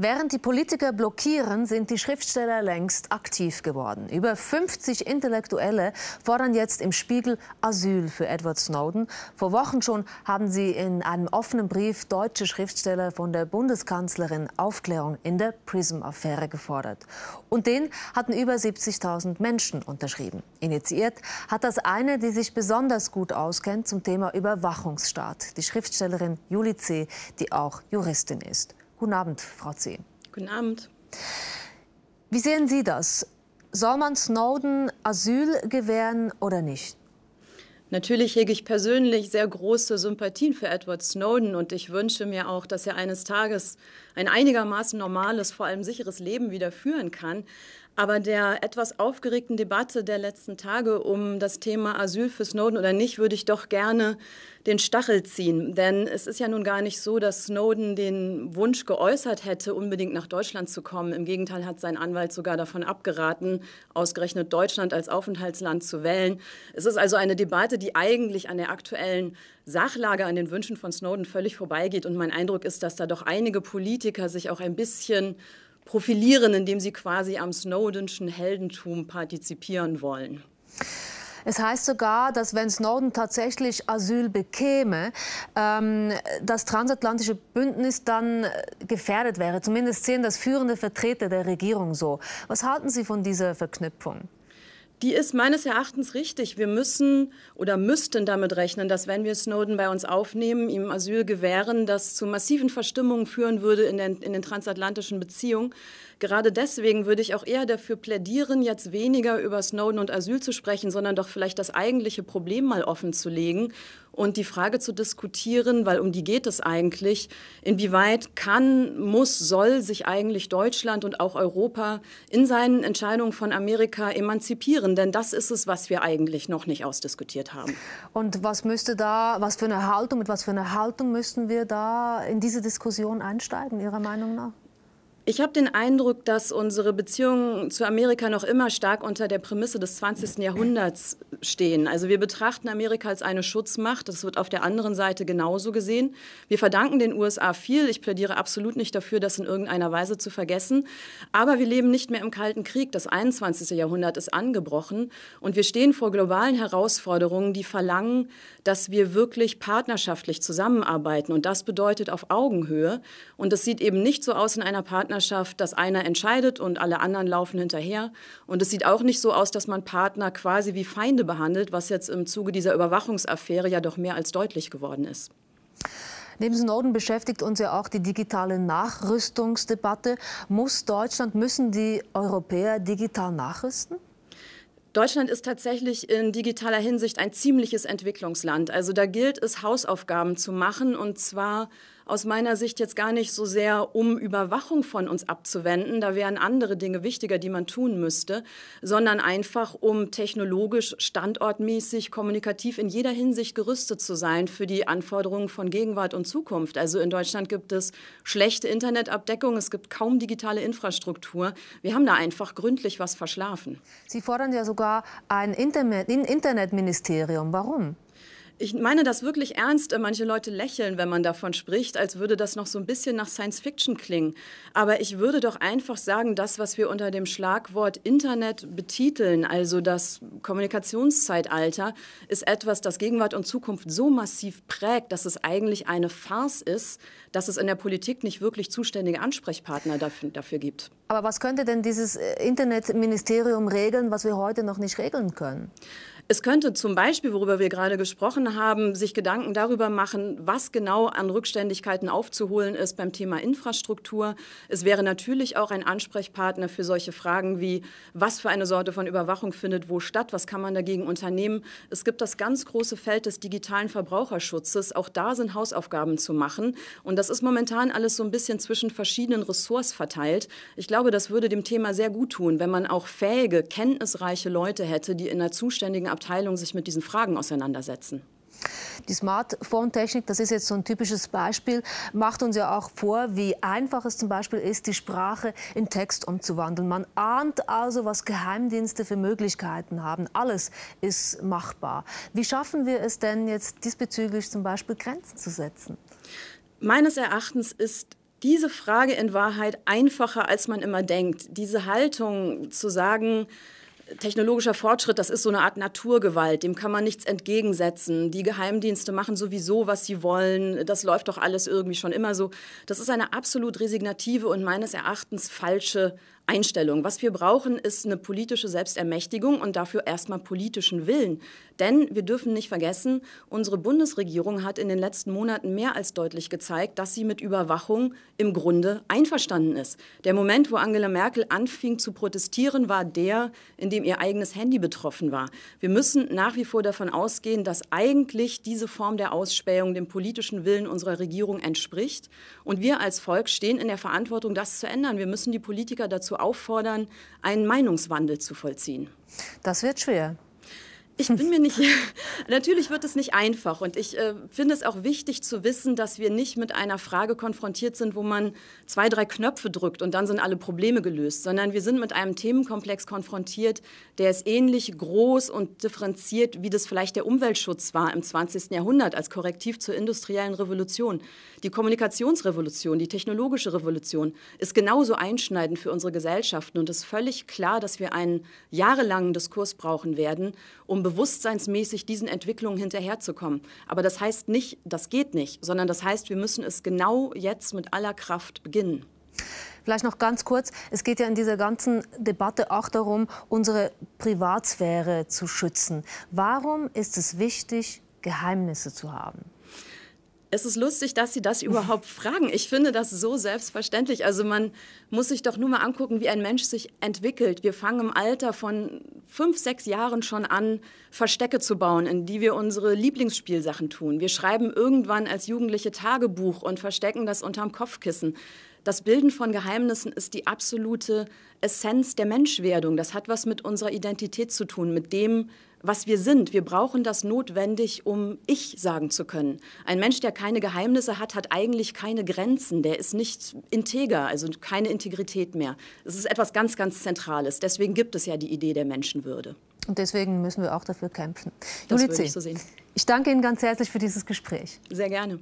Während die Politiker blockieren, sind die Schriftsteller längst aktiv geworden. Über 50 Intellektuelle fordern jetzt im Spiegel Asyl für Edward Snowden. Vor Wochen schon haben sie in einem offenen Brief deutsche Schriftsteller von der Bundeskanzlerin Aufklärung in der PRISM-Affäre gefordert. Und den hatten über 70.000 Menschen unterschrieben. Initiiert hat das eine, die sich besonders gut auskennt zum Thema Überwachungsstaat, die Schriftstellerin Julie C., die auch Juristin ist. Guten Abend, Frau C. Guten Abend. Wie sehen Sie das? Soll man Snowden Asyl gewähren oder nicht? Natürlich hege ich persönlich sehr große Sympathien für Edward Snowden und ich wünsche mir auch, dass er eines Tages ein einigermaßen normales, vor allem sicheres Leben wieder führen kann. Aber der etwas aufgeregten Debatte der letzten Tage um das Thema Asyl für Snowden oder nicht, würde ich doch gerne den Stachel ziehen. Denn es ist ja nun gar nicht so, dass Snowden den Wunsch geäußert hätte, unbedingt nach Deutschland zu kommen. Im Gegenteil hat sein Anwalt sogar davon abgeraten, ausgerechnet Deutschland als Aufenthaltsland zu wählen. Es ist also eine Debatte, die eigentlich an der aktuellen Sachlage, an den Wünschen von Snowden völlig vorbeigeht. Und mein Eindruck ist, dass da doch einige Politiker sich auch ein bisschen profilieren, indem sie quasi am Snowdenschen Heldentum partizipieren wollen. Es heißt sogar, dass wenn Snowden tatsächlich Asyl bekäme, ähm, das transatlantische Bündnis dann äh, gefährdet wäre. Zumindest sehen das führende Vertreter der Regierung so. Was halten Sie von dieser Verknüpfung? die ist meines Erachtens richtig. Wir müssen oder müssten damit rechnen, dass wenn wir Snowden bei uns aufnehmen, ihm Asyl gewähren, das zu massiven Verstimmungen führen würde in den, in den transatlantischen Beziehungen. Gerade deswegen würde ich auch eher dafür plädieren, jetzt weniger über Snowden und Asyl zu sprechen, sondern doch vielleicht das eigentliche Problem mal offen zu legen und die Frage zu diskutieren, weil um die geht es eigentlich, inwieweit kann, muss, soll sich eigentlich Deutschland und auch Europa in seinen Entscheidungen von Amerika emanzipieren? Denn das ist es, was wir eigentlich noch nicht ausdiskutiert haben. Und was müsste da, was für eine Haltung, mit was für einer Haltung müssten wir da in diese Diskussion einsteigen, Ihrer Meinung nach? Ich habe den Eindruck, dass unsere Beziehungen zu Amerika noch immer stark unter der Prämisse des 20. Jahrhunderts stehen. Also wir betrachten Amerika als eine Schutzmacht. Das wird auf der anderen Seite genauso gesehen. Wir verdanken den USA viel. Ich plädiere absolut nicht dafür, das in irgendeiner Weise zu vergessen. Aber wir leben nicht mehr im Kalten Krieg. Das 21. Jahrhundert ist angebrochen. Und wir stehen vor globalen Herausforderungen, die verlangen, dass wir wirklich partnerschaftlich zusammenarbeiten. Und das bedeutet auf Augenhöhe. Und das sieht eben nicht so aus in einer Partnerschaft, dass einer entscheidet und alle anderen laufen hinterher. Und es sieht auch nicht so aus, dass man Partner quasi wie Feinde behandelt, was jetzt im Zuge dieser Überwachungsaffäre ja doch mehr als deutlich geworden ist. Neben Snowden beschäftigt uns ja auch die digitale Nachrüstungsdebatte. Muss Deutschland, müssen die Europäer digital nachrüsten? Deutschland ist tatsächlich in digitaler Hinsicht ein ziemliches Entwicklungsland. Also da gilt es, Hausaufgaben zu machen und zwar aus meiner Sicht jetzt gar nicht so sehr um Überwachung von uns abzuwenden, da wären andere Dinge wichtiger, die man tun müsste, sondern einfach um technologisch, standortmäßig, kommunikativ in jeder Hinsicht gerüstet zu sein für die Anforderungen von Gegenwart und Zukunft. Also in Deutschland gibt es schlechte Internetabdeckung, es gibt kaum digitale Infrastruktur. Wir haben da einfach gründlich was verschlafen. Sie fordern ja sogar ein Internet Internetministerium. Warum? Ich meine das wirklich ernst. Äh, manche Leute lächeln, wenn man davon spricht, als würde das noch so ein bisschen nach Science Fiction klingen. Aber ich würde doch einfach sagen, das, was wir unter dem Schlagwort Internet betiteln, also das Kommunikationszeitalter, ist etwas, das Gegenwart und Zukunft so massiv prägt, dass es eigentlich eine Farce ist, dass es in der Politik nicht wirklich zuständige Ansprechpartner dafür, dafür gibt. Aber was könnte denn dieses äh, Internetministerium regeln, was wir heute noch nicht regeln können? Es könnte zum Beispiel, worüber wir gerade gesprochen haben, sich Gedanken darüber machen, was genau an Rückständigkeiten aufzuholen ist beim Thema Infrastruktur. Es wäre natürlich auch ein Ansprechpartner für solche Fragen wie, was für eine Sorte von Überwachung findet wo statt, was kann man dagegen unternehmen. Es gibt das ganz große Feld des digitalen Verbraucherschutzes. Auch da sind Hausaufgaben zu machen. Und das ist momentan alles so ein bisschen zwischen verschiedenen Ressorts verteilt. Ich glaube, das würde dem Thema sehr gut tun, wenn man auch fähige, kenntnisreiche Leute hätte, die in der zuständigen Abteilung sich mit diesen Fragen auseinandersetzen. Die Smartphone-Technik, das ist jetzt so ein typisches Beispiel, macht uns ja auch vor, wie einfach es zum Beispiel ist, die Sprache in Text umzuwandeln. Man ahnt also, was Geheimdienste für Möglichkeiten haben. Alles ist machbar. Wie schaffen wir es denn jetzt diesbezüglich zum Beispiel Grenzen zu setzen? Meines Erachtens ist diese Frage in Wahrheit einfacher, als man immer denkt. Diese Haltung zu sagen, technologischer Fortschritt, das ist so eine Art Naturgewalt, dem kann man nichts entgegensetzen. Die Geheimdienste machen sowieso, was sie wollen. Das läuft doch alles irgendwie schon immer so. Das ist eine absolut resignative und meines Erachtens falsche Einstellung. Was wir brauchen, ist eine politische Selbstermächtigung und dafür erstmal politischen Willen. Denn wir dürfen nicht vergessen, unsere Bundesregierung hat in den letzten Monaten mehr als deutlich gezeigt, dass sie mit Überwachung im Grunde einverstanden ist. Der Moment, wo Angela Merkel anfing zu protestieren, war der, in dem ihr eigenes Handy betroffen war. Wir müssen nach wie vor davon ausgehen, dass eigentlich diese Form der Ausspähung dem politischen Willen unserer Regierung entspricht. Und wir als Volk stehen in der Verantwortung, das zu ändern. Wir müssen die Politiker dazu auffordern, einen Meinungswandel zu vollziehen. Das wird schwer. Ich bin mir nicht. Natürlich wird es nicht einfach. Und ich äh, finde es auch wichtig zu wissen, dass wir nicht mit einer Frage konfrontiert sind, wo man zwei, drei Knöpfe drückt und dann sind alle Probleme gelöst, sondern wir sind mit einem Themenkomplex konfrontiert, der ist ähnlich groß und differenziert, wie das vielleicht der Umweltschutz war im 20. Jahrhundert als Korrektiv zur industriellen Revolution. Die Kommunikationsrevolution, die technologische Revolution ist genauso einschneidend für unsere Gesellschaften. Und es ist völlig klar, dass wir einen jahrelangen Diskurs brauchen werden, um bewusstseinsmäßig diesen Entwicklungen hinterherzukommen. Aber das heißt nicht, das geht nicht, sondern das heißt, wir müssen es genau jetzt mit aller Kraft beginnen. Vielleicht noch ganz kurz, es geht ja in dieser ganzen Debatte auch darum, unsere Privatsphäre zu schützen. Warum ist es wichtig, Geheimnisse zu haben? es ist lustig, dass Sie das überhaupt fragen. Ich finde das so selbstverständlich. Also man muss sich doch nur mal angucken, wie ein Mensch sich entwickelt. Wir fangen im Alter von fünf, sechs Jahren schon an, Verstecke zu bauen, in die wir unsere Lieblingsspielsachen tun. Wir schreiben irgendwann als Jugendliche Tagebuch und verstecken das unterm Kopfkissen. Das Bilden von Geheimnissen ist die absolute Essenz der Menschwerdung. Das hat was mit unserer Identität zu tun, mit dem, was wir sind. Wir brauchen das notwendig, um ich sagen zu können. Ein Mensch, der keine Geheimnisse hat, hat eigentlich keine Grenzen. Der ist nicht integer, also keine Integrität mehr. Es ist etwas ganz, ganz Zentrales. Deswegen gibt es ja die Idee der Menschenwürde. Und deswegen müssen wir auch dafür kämpfen. Das Julizi, ich, so ich danke Ihnen ganz herzlich für dieses Gespräch. Sehr gerne.